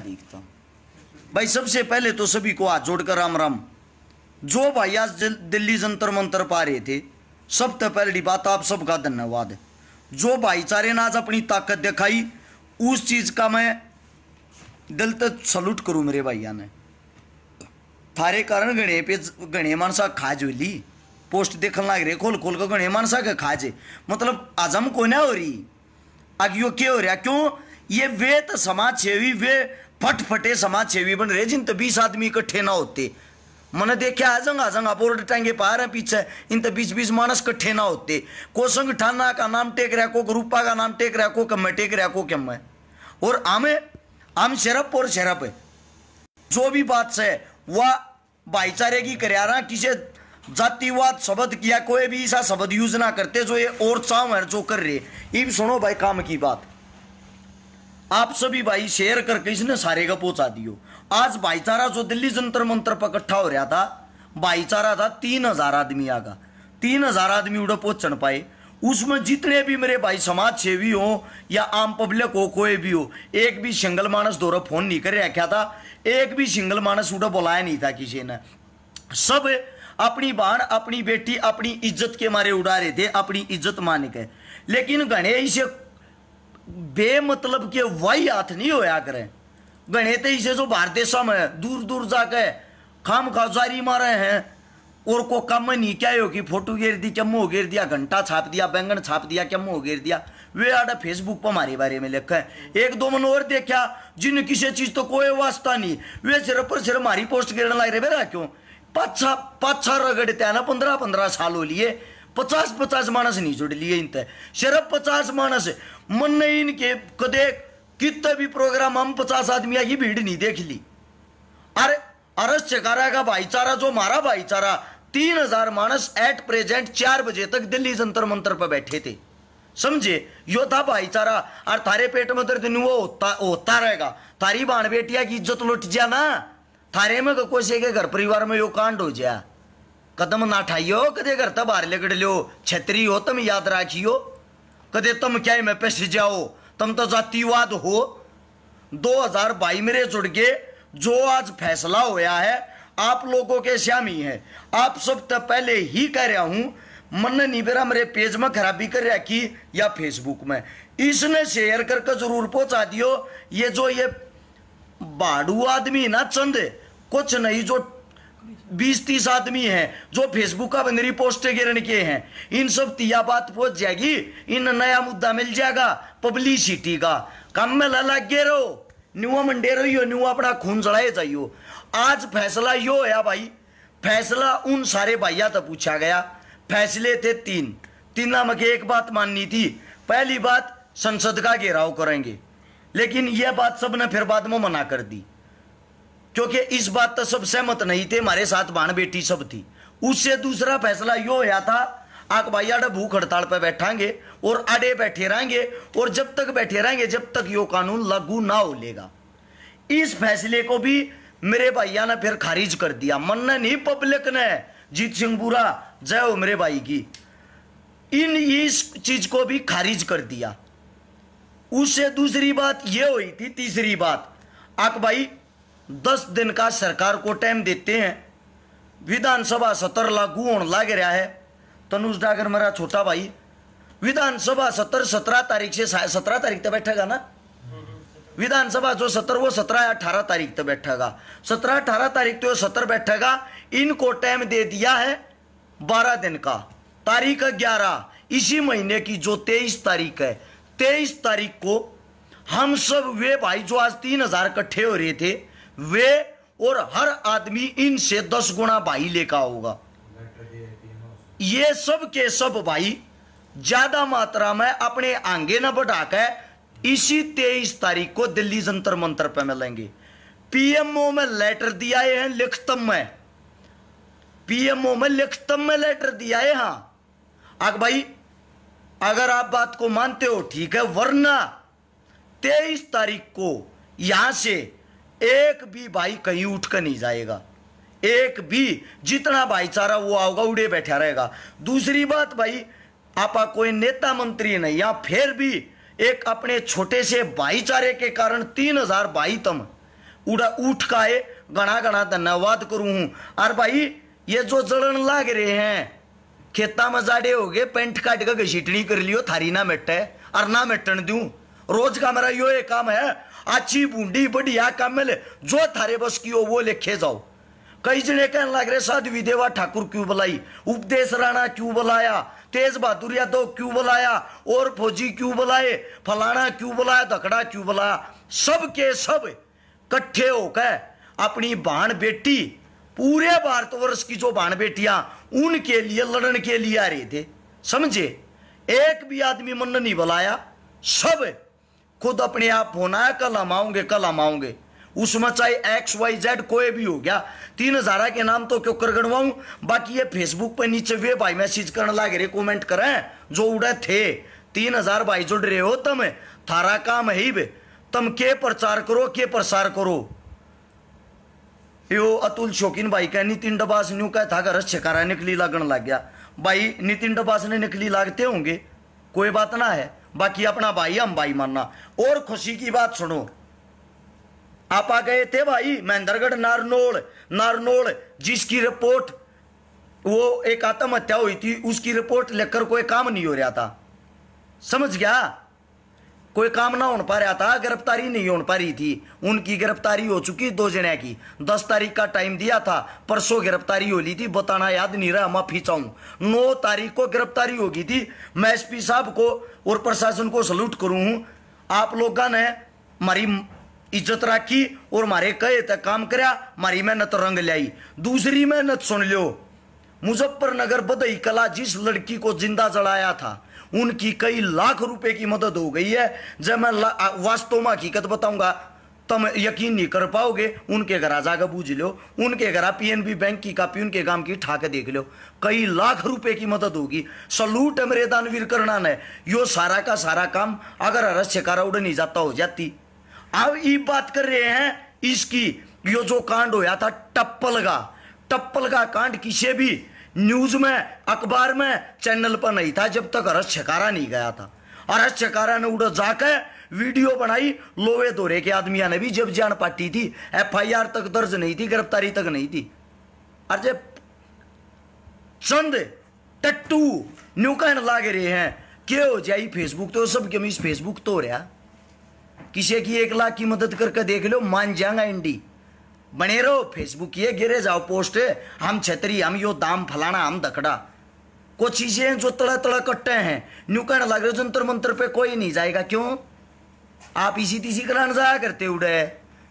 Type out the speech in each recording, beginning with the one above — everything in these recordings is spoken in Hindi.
अधिकतम भाई सबसे पहले तो सभी को हाथ जोड़कर राम राम जो भाई आज दिल्ली जंतर मंतर पा रहे थे सब तो पहली बात आप सबका धन्यवाद जो भाईचारे ने आज अपनी ताकत दिखाई उस चीज़ का मैं दिल तक सल्यूट करूं मेरे भाइया ने थारे कारण गणे पे गणे मानसा खाज ली पोस्ट देखल लाग रहे खोल खोल कर गणे मानसा के खाजे मतलब आजम को ना हो रही आगे क्यों हो रहा क्यों ये वे तो समाज सेवी वे फटफटे सेवी बन रहे जिन तो बीस आदमी इकट्ठे ना होते मन देखे आजंग आजंग बोर्ड टांगे पा रहे पीछे इन तो बीस बीस मानस कट्ठे ना होते कोसंग ठाना का नाम टेक रहा को रूपा का नाम टेक रहा को कम टेक रहा को कम है और आमे आम शरप और शरप है जो भी बात से वह भाईचारे की रहा किसे जातिवाद शब्द किया कोई भी ऐसा शब्द यूज ना करते जो ये और चाव है जो कर रहे इब सुनो भाई काम की बात आप सभी भाई शेयर करके इसने सारे का पहुंचा दियो आज भाईचारा जो दिल्ली जंतर मंत्र पर इकट्ठा हो रहा था भाईचारा था तीन हजार आदमी आगा तीन हजार आदमी उड़ा पहुंचन पाए उसमें जितने भी मेरे भाई समाज सेवी हो या आम पब्लिक हो कोई भी हो एक भी सिंगल मानस दो फोन नहीं कर रखा था एक भी सिंगल मानस उड़ा बुलाया नहीं था किसी ने सब अपनी बहन अपनी बेटी अपनी इज्जत के मारे उड़ा रहे थे अपनी इज्जत मान के लेकिन गणेश बेमतलब के वाई हाथ नहीं होया करें गणे तो इसे जो तो भारत देश में दूर दूर जाके खाम खाजारी मारे हैं और को कम नहीं क्या हो कि फोटो घेर दी चम्मो घेर दिया घंटा छाप दिया बैंगन छाप दिया चम्मो घेर दिया वे आड़ा फेसबुक पर हमारे बारे में लिखा है एक दो मन और देखा जिन किसी चीज तो कोई वास्ता नहीं वे सिर्फ पर सिर्फ हमारी पोस्ट गिरने लग रहे बेरा क्यों पाछा पाछा रगड़ते हैं ना पंद्रह पंद्रह साल हो लिए पचास પચાસ પચાસ માણસની જોડે લઈ આવીને શરફ पचास मानस मन નહીં इनके कदे कितना भी प्रोग्राम हम पचास आदमी की भीड़ नहीं देख ली अरे अरस चकारा का भाईचारा जो मारा भाईचारा तीन हजार मानस एट प्रेजेंट चार बजे तक दिल्ली जंतर मंत्र पर बैठे थे समझे यो था भाईचारा और थारे पेट में दर्द नहीं वो होता होता रहेगा थारी बाण बेटिया की इज्जत लुट जाना थारे में तो कोई के घर परिवार में यो कांड हो जाए कदम ना ठाइयो कदे घर तब हार लगड़ लो छतरी हो तुम याद राखियो कदे तुम क्या में पे जाओ तुम तो जातिवाद हो 2022 मेरे जुड़ के जो आज फैसला होया है आप लोगों के श्यामी है आप सब तो पहले ही कह रहा हूं मन नहीं बेरा मेरे पेज में खराबी कर रहा की या फेसबुक में इसने शेयर करके जरूर पहुंचा दियो ये जो ये बाड़ू आदमी ना चंद कुछ नहीं जो बीस तीस आदमी हैं जो फेसबुक का बंदरी पोस्ट गिरण के हैं इन सब तिया बात पहुंच जाएगी इन नया मुद्दा मिल जाएगा पब्लिसिटी का कम में लला गे रहो न्यूआ मंडे रहियो न्यू अपना खून जड़ाए जाइयो आज फैसला यो है भाई फैसला उन सारे भाइया तो पूछा गया फैसले थे तीन तीन नाम के एक बात माननी थी पहली बात संसद का घेराव करेंगे लेकिन यह बात सबने फिर बाद में मना कर दी क्योंकि इस बात तो सब सहमत नहीं थे हमारे साथ बाण बेटी सब थी उससे दूसरा फैसला यो होया था आक भाई आडे भूख हड़ताल पर बैठांगे और आडे बैठे रहेंगे और जब तक बैठे रहेंगे जब तक यो कानून लागू ना हो लेगा इस फैसले को भी मेरे भाइया ने फिर खारिज कर दिया मन ने नहीं पब्लिक ने जीत सिंह बुरा जय हो मेरे भाई की इन इस चीज को भी खारिज कर दिया उससे दूसरी बात यह हुई थी तीसरी बात आक भाई दस दिन का सरकार को टाइम देते हैं विधानसभा सत्र लागू होने लग रहा है तनुज डागर मेरा छोटा भाई विधानसभा सत्र सत्रह तारीख से सत्रह तारीख तक बैठेगा ना विधानसभा जो सत्र वो सत्रह या अठारह तारीख तक बैठेगा सत्रह अठारह तारीख तो सत्र बैठेगा इनको टाइम दे दिया है बारह दिन का तारीख ग्यारह इसी महीने की जो तेईस तारीख है तेईस तारीख को हम सब वे भाई जो आज तीन हजार इकट्ठे हो रहे थे वे और हर आदमी इनसे दस गुना भाई लेकर होगा ये सब के सब भाई ज्यादा मात्रा में अपने आंगे न बढ़ाकर इसी तेईस तारीख को दिल्ली जंतर मंत्र पर मिलेंगे पीएमओ में लेटर दिया है लिखतम में पीएमओ में लिखतम में लेटर दिया है हाँ आग भाई अगर आप बात को मानते हो ठीक है वरना तेईस तारीख को यहां से एक भी भाई कहीं उठ कर नहीं जाएगा एक भी जितना भाईचारा वो आओगा उड़े बैठा रहेगा दूसरी बात भाई आपा कोई नेता मंत्री नहीं या फिर भी एक अपने छोटे से भाईचारे के कारण तीन हजार भाई तम उड़ा उठ का है गणा गणा धन्यवाद करूं हूं और भाई ये जो जड़न लाग रहे हैं खेता मजाडे हो गए पेंट काट का घसीटनी कर लियो थारी ना मिट्टे और ना मिट्टन दू रोज का मेरा यो एक काम है अच्छी बूंदी बढ़िया काम में ले जो थारे बस की हो वो लेखे जाओ कई जने कह लग रहे साधवी देवा ठाकुर क्यों बुलाई उपदेश राणा क्यों बुलाया तेज बहादुर यादव क्यों बुलाया और फौजी क्यों बुलाए फलाना क्यों बुलाया धकड़ा क्यों बुलाया सब के सब कट्ठे होकर अपनी बाण बेटी पूरे भारतवर्ष की जो बाण बेटियां उनके लिए लड़न के लिए आ रहे थे समझे एक भी आदमी मन नहीं बुलाया सब खुद अपने आप होना है कल हम आओगे कल हम आओगे उसमें चाहे एक्स वाई जेड कोई भी हो गया तीन हजारा के नाम तो क्यों कर गणवाऊ बाकी ये फेसबुक पर नीचे वे भाई मैसेज करने लागे रे कमेंट करें जो उड़े थे तीन हजार भाई जुड़ रहे हो तम थारा काम है बे तुम के प्रचार करो के प्रसार करो यो अतुल शौकीन भाई का नितिन डबास न्यू का था रस छिकारा निकली लागन लग गया भाई नितिन डबास ने निकली लागते होंगे कोई बात ना है बाकी अपना भाई हम भाई मानना और खुशी की बात सुनो आप आ गए थे भाई महेंद्रगढ़ नारनोल नारनोल जिसकी रिपोर्ट वो एक आत्महत्या हुई थी उसकी रिपोर्ट लेकर कोई काम नहीं हो रहा था समझ गया कोई काम ना हो पा रहा था गिरफ्तारी नहीं हो पा रही थी उनकी गिरफ्तारी हो चुकी दो जने की दस तारीख का टाइम दिया था परसों गिरफ्तारी हो ली थी बताना याद नहीं रहा मैं चाहूँ नौ तारीख को गिरफ्तारी होगी थी मैं एस पी साहब को और प्रशासन को सल्यूट करूँ आप लोग ने मारी इज्जत राखी और मारे कहे तक काम कराया मारी मेहनत रंग लियाई दूसरी मेहनत सुन लियो मुजफ्फरनगर बदई कला जिस लड़की को जिंदा जलाया था उनकी कई लाख रुपए की मदद हो गई है जब मैं वास्तव में हकीकत बताऊंगा तुम तो यकीन नहीं कर पाओगे उनके घर आ जाकर बूझ लो उनके घर पीएनबी बैंक की कापी उनके गांव की ठाके देख लो कई लाख रुपए की मदद होगी सलूट है मेरे दानवीर करना ने यो सारा का सारा काम अगर अरस्य कारा उड़ नहीं जाता हो जाती अब ये बात कर रहे हैं इसकी यो जो कांड होया था टप्पल का टप्पल का कांड किसे भी न्यूज में अखबार में चैनल पर नहीं था जब तक हरस छकारा नहीं गया था हरस छकारा ने उड़ जाकर वीडियो बनाई लोवे दोरे के आदमिया ने भी जब जान पाती थी एफआईआर तक दर्ज नहीं थी गिरफ्तारी तक नहीं थी अरे चंद टट्टू न्यू कहने लाग रहे हैं क्यों हो जाए फेसबुक तो सब कमीज फेसबुक तो रहा किसी की एक लाख की मदद करके देख लो मान जाएगा इंडी बने रहो फेसबुक ये गिरे जाओ पोस्ट हम छतरी हम यो दाम फलाना हम दखड़ा को चीजें हैं जो तड़ा तड़ा कट्टे हैं न्यू लग रहे जंतर मंत्र पे कोई नहीं जाएगा क्यों आप इसी तीसी करान जाया करते उड़े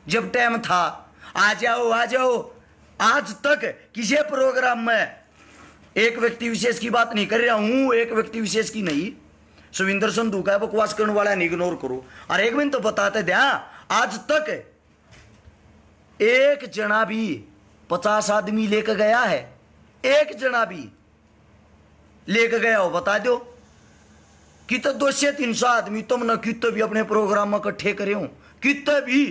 जब टाइम था आ जाओ आ जाओ आज तक किसी प्रोग्राम में एक व्यक्ति विशेष की बात नहीं कर रहा हूं एक व्यक्ति विशेष की नहीं सुविंदर संधु का बकवास करने वाला नहीं इग्नोर करो और एक मिनट तो बताते ध्या हाँ। आज तक एक जना भी पचास आदमी लेकर गया है एक जना भी लेकर गया हो बता दो कितने दो से तीन सौ आदमी तुम न कितने भी अपने प्रोग्राम में इकट्ठे करे हो कित भी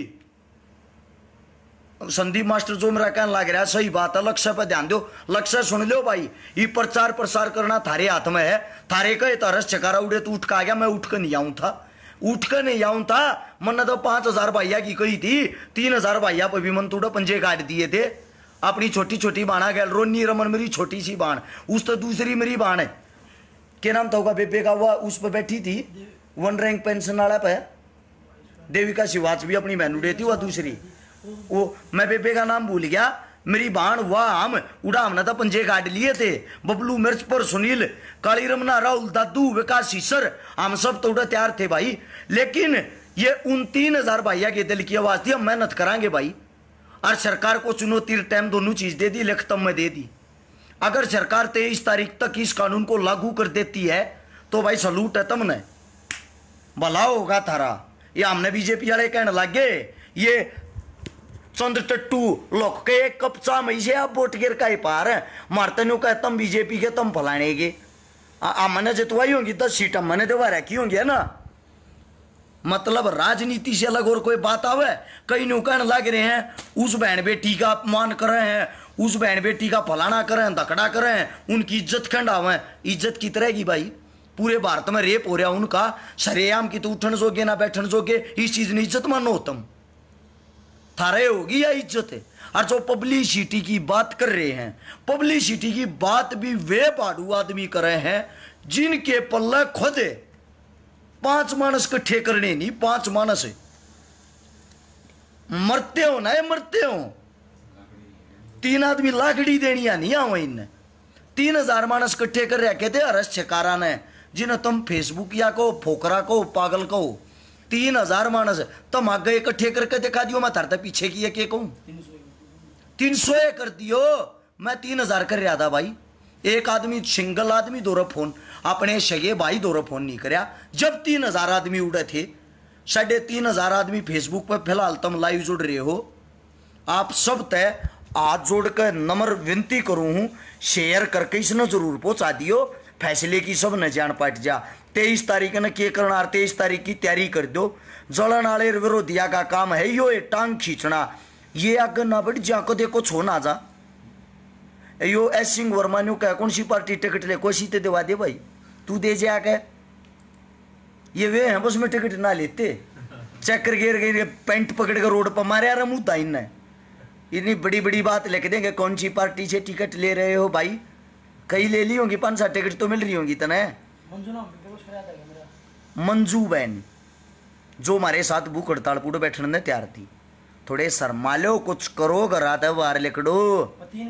संदीप मास्टर जो मेरा कहने लग रहा है सही बात है लक्ष्य पर ध्यान दो लक्ष्य सुन लो भाई ये प्रचार प्रसार करना थारे हाथ में है थारे का ये तरस तो चकारा उड़े तो उठ का आ गया मैं उठ कर नहीं आऊं था उठकने याऊं था मन तो पांच हजार भाइया की कही थी तीन हजार भाइया पर भी मन तुड़ा पंजे काट दिए थे अपनी छोटी छोटी बाणा गैल रोनी रमन मेरी छोटी सी बाण उस तो दूसरी मेरी बाण है क्या नाम था होगा बेबे का हुआ उस पर बैठी थी वन रैंक पेंशन वाला पे देविका शिवाच भी अपनी मैनू थी वह दूसरी वो मैं बेबे का नाम भूल गया मेरी बाण वह हम उड़ावना था तो पंजे काट लिए थे बबलू मिर्च पर सुनील काली रमना राहुल दादू विकास ईसर हम सब तो उड़ा तैयार थे भाई लेकिन ये उन तीन हजार भाइया के दिल की आवाज थी हम मेहनत कराएंगे भाई और सरकार को चुनौती टाइम दोनों चीज दे दी लिखतम में दे दी अगर सरकार तेईस तारीख तक इस कानून को लागू कर देती है तो भाई सलूट है तमने भला होगा थारा ये हमने बीजेपी वाले कहने लगे ये चंद्र टट्टू लोक के एक कप चा मैसे आप गिर का ही पार है मारते नो का तुम बीजेपी के तुम फलाने के मैंने जितवाई होंगी दस सीट मैंने देवा रखी होंगी है ना मतलब राजनीति से अलग और कोई बात आवे कई नु कह लग रहे हैं उस बहन बेटी का अपमान कर रहे हैं उस बहन बेटी का फलाना कर रहे हैं धकड़ा कर रहे हैं उनकी इज्जत खंड आवे इज्जत की तरह भाई पूरे भारत में रेप हो रहा उनका सरेआम की तो उठन जोगे ना बैठन जोगे इस चीज ने इज्जत मानो होतम थारे होगी या इज्जत और जो पब्लिसिटी की बात कर रहे हैं पब्लिसिटी की बात भी वे बाडू आदमी कर रहे हैं जिनके पल्ला खुद पांच मानस कट्ठे करने नहीं पांच मानस मरते हो ना मरते हो तीन आदमी लाकड़ी देनी या नहीं आओ इन तीन हजार मानस कट्ठे कर रखे कहते अरस छकारा ने जिन्हें तुम फेसबुक या को फोकरा को पागल को तीन हजार मानस तो माग एक ठेकर के दिखा दियो मैं थारता पीछे की एक एक हूं तीन सौ कर दियो मैं तीन हजार कर रहा था भाई एक आदमी सिंगल आदमी दो फोन अपने शगे भाई दो फोन नहीं कर जब तीन हजार आदमी उड़े थे साढ़े तीन हजार आदमी फेसबुक पर फिलहाल तुम लाइव जुड़ रहे हो आप सब तय हाथ जोड़कर नम्र विनती करूँ हूँ शेयर करके इसने जरूर पहुँचा दियो फैसले की सब न जान पाट जा तेईस तारीख ने के करना तेईस तारीख की तैयारी कर दो जलन आले विरोधिया का काम है यो ये टांग खींचना ये आग ना बट जा को देखो छो ना जा यो एस सिंह वर्मा ने कह कौन सी पार्टी टिकट ले कौन सी दवा दे भाई तू दे जा कह ये वे हैं बस में टिकट ना लेते चक्कर घेर घेर पेंट पकड़ कर रोड पर मारे यार मुँह इन्हें इतनी बड़ी बड़ी बात लिख देंगे कौन सी पार्टी से टिकट ले रहे हो भाई कई ले ली होंगी पाँच सात टिकट तो मिल रही होंगी तने मंजू बहन जो हमारे साथ भूख हड़ताल पूरे बैठने ने तैयार थी थोड़े शरमा लो कुछ करो करा था बाहर लिखडो तीन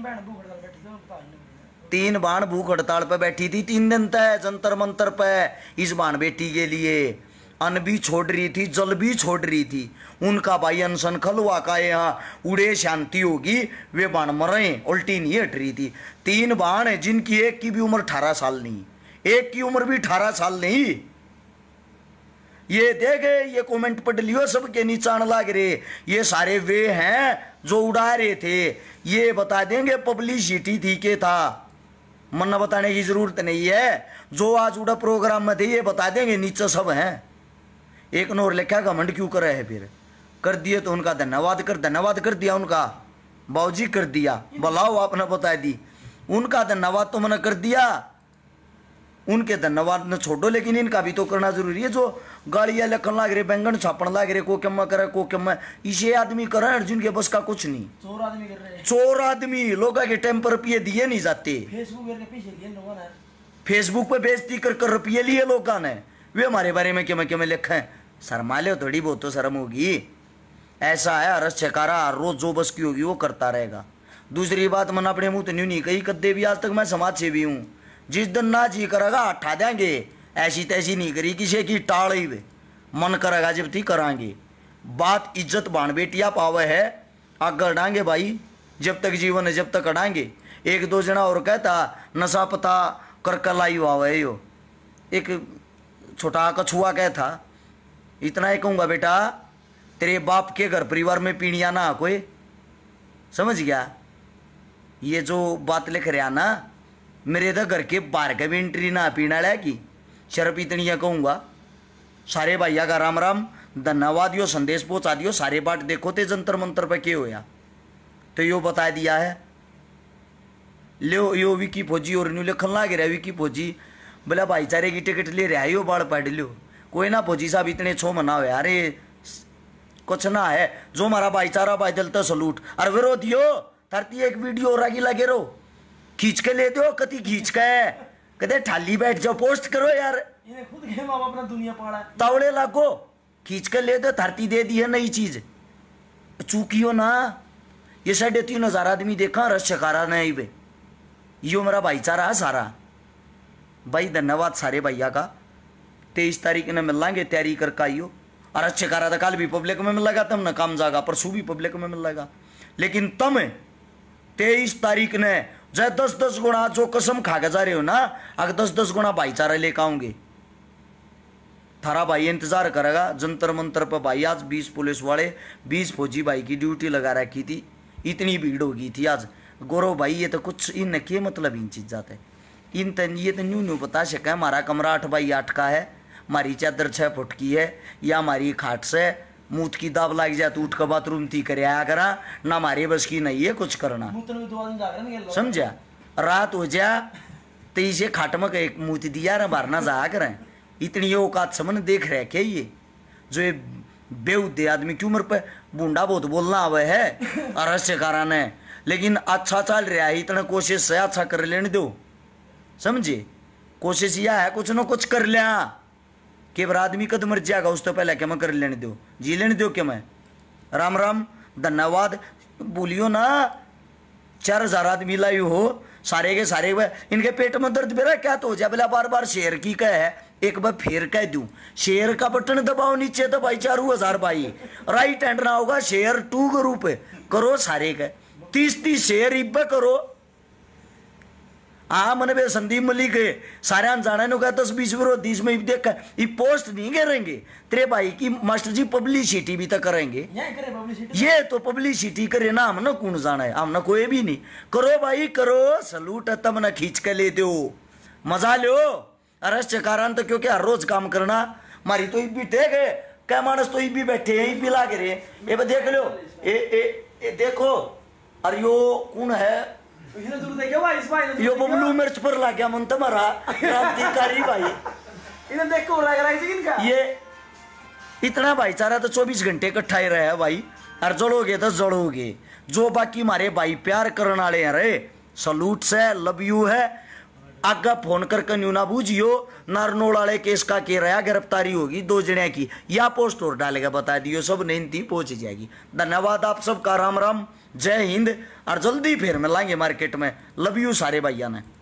बाण भूख हड़ताल पर बैठी थी तीन दिन तय जंतर मंतर पर इस बाण बेटी के लिए अन भी छोड़ रही थी जल भी छोड़ रही थी उनका भाई अनशन खलवा का यहाँ उड़े शांति होगी वे बाण मरें उल्टी नहीं हट रही थी तीन बाण है जिनकी एक की भी उम्र अठारह साल नहीं एक की उम्र भी अठारह साल नहीं ये देखे ये कमेंट पढ़ लियो सबके नीचा लाग रहे ये सारे वे हैं जो उड़ा रहे थे ये बता देंगे पब्लिसिटी थी के था मन बताने की जरूरत नहीं है जो आज उड़ा प्रोग्राम में थे ये बता देंगे नीचे सब हैं एक ने और लिखा घमंड क्यों करे है फिर कर दिए तो उनका धन्यवाद कर धन्यवाद कर दिया उनका बाऊजी कर दिया बुलाओ आपने बता दी उनका धन्यवाद तो मैंने कर दिया उनके धन्यवाद ने छोड़ो लेकिन इनका भी तो करना जरूरी है जो गाड़ियाँ लखन लाग रहे बैंगन छापन लाग रहे को क्या करे को क्या इसे आदमी करे जिनके बस का कुछ नहीं चोर आदमी कर रहे चोर आदमी लोग के टाइम पर रुपये दिए नहीं जाते फेसबुक पे बेचती कर कर रुपये लिए लोग ने वे हमारे बारे में क्या क्या लिखे है शर्मा लो थोड़ी बहुत तो शर्म होगी ऐसा है अरस छकारा हर रोज जो बस की होगी वो करता रहेगा दूसरी बात मन अपने मुँह तो न्यू नहीं कही कद्दे भी आज तक मैं समाज सेवी हूँ जिस दिन ना जी करेगा हटा देंगे ऐसी तैसी नहीं करी किसी की टाल ही वे मन करेगा जब ती करांगे बात इज्जत बाण बेटिया पावे है आग अड़ांगे भाई जब तक जीवन है जब तक अड़ांगे एक दो जना और कहता नशा पता कर कलाई हुआ यो एक छोटा कछुआ कह था इतना ही कहूँगा बेटा तेरे बाप के घर परिवार में पीढ़िया ना कोई समझ गया ये जो बात लिख रहा ना मेरे तो घर के बाहर का भी एंट्री ना पीना लगी शर्फ इतनी यह कहूँगा सारे भाइया का राम राम धन्यवाद यो संदेश पहुँचा दियो सारे बाट देखो ते जंतर मंत्र पर के होया तो यो बता दिया है लो यो विकी फौजी और न्यू लिखन ला गया विकी फौजी बोला भाईचारे की टिकट ले रहा है यो बाढ़ पैड लो कोई ना भोजी साहब इतने छो मना हुए अरे कुछ ना है जो मारा भाईचारा भाई दिल तो सलूट अरे विरोधियो धरती एक वीडियो रागी लगे रो खींच के ले दो कति खींच के कदे ठाली बैठ जाओ पोस्ट करो यार खुद अपना दुनिया लागो खींच के ले दो धरती दे दी है नई चीज चूकी हो ना ये साढ़े तीन हजार आदमी देखा रस शकारा नहीं वे यो मेरा भाईचारा है सारा भाई धन्यवाद सारे भैया का तेईस तारीख ने मिलेंगे तैयारी करके आइयो और अच्छे रहा था कल भी पब्लिक में मिलेगा तब ना काम जागा परसू भी पब्लिक में मिलेगा लेकिन तम तेईस तारीख ने जय दस दस गुणा जो कसम खा के जा रहे हो ना अगर दस दस गुणा भाईचारा लेकर आऊंगे थारा भाई इंतजार करेगा जंतर मंतर पर भाई आज बीस पुलिस वाले बीस फौजी भाई की ड्यूटी लगा रखी थी इतनी भीड़ होगी थी आज गौरव भाई ये तो कुछ इन के मतलब इन चीज जाते इन ये तो न्यू न्यू बता सका हमारा कमरा आठ बाई आठ का है मारी चादर छः फुट की है या हमारी खाट से मूत की दाब लाग जाए तो उठ के बाथरूम थी कर आया करा ना हमारे बस की नहीं है कुछ करना समझा रात हो जा तो इसे खाट में एक मूत दिया रहे बाहर ना जाया करें इतनी औकात समन देख रहे क्या ये जो ये बेउदे आदमी क्यों मर पर बूंदा बहुत बोलना आवे है अरस्य कारण है लेकिन अच्छा चल रहा है इतना कोशिश से अच्छा कर लेने दो समझे कोशिश यह है कुछ ना कुछ कर लिया के बार आदमी कद मर जाएगा उस तो पहले क्या मैं कर लेने दो जी लेने दो क्या मैं राम राम धन्यवाद बोलियो ना चार हजार आदमी लाई हो सारे के सारे इनके पेट में दर्द बेरा क्या तो हो जाए बोला बार बार शेर की कह है एक बार फिर कह दू शेर का बटन दबाओ नीचे तो भाई चारू हजार भाई राइट हैंड ना होगा शेर टू ग्रुप करो सारे का तीस तीस शेयर इब करो आ मन बे संदीप मलिक सारे जाना का दस तो बीस विरोध बीस में देख ये पोस्ट नहीं करेंगे तेरे भाई की मास्टर जी पब्लिसिटी भी तो करेंगे ये तो पब्लिसिटी करे ना हमने कौन जाना है हमने कोई भी नहीं करो भाई करो सलूट तब ना खींच के ले दो मजा लो अरेस्ट कारण तो क्योंकि हर रोज काम करना मारी तो भी देख क्या मानस तो भी बैठे है ये भी लागे रहे ये देख लो ए, ए, ए देखो अरे यो कौन है तो यो बबलू मिर्च पर लग गया मन तो मरा क्रांतिकारी भाई इन्हें देख को लग रहा है इनका ये इतना भाईचारा तो चौबीस घंटे इकट्ठा ही रहा भाई और जड़ोगे तो जड़ोगे जो बाकी मारे भाई प्यार करने वाले हैं रे सलूट से लव यू है आगा फोन कर कन्यू ना बूझियो नारनोल वाले केस का के रहा गिरफ्तारी होगी दो जने की या पोस्ट और डालेगा बता दियो सब नींद पहुंच जाएगी धन्यवाद आप सबका राम राम जय हिंद और जल्दी फिर मिलाएंगे मार्केट में लव यू सारे भाइया ने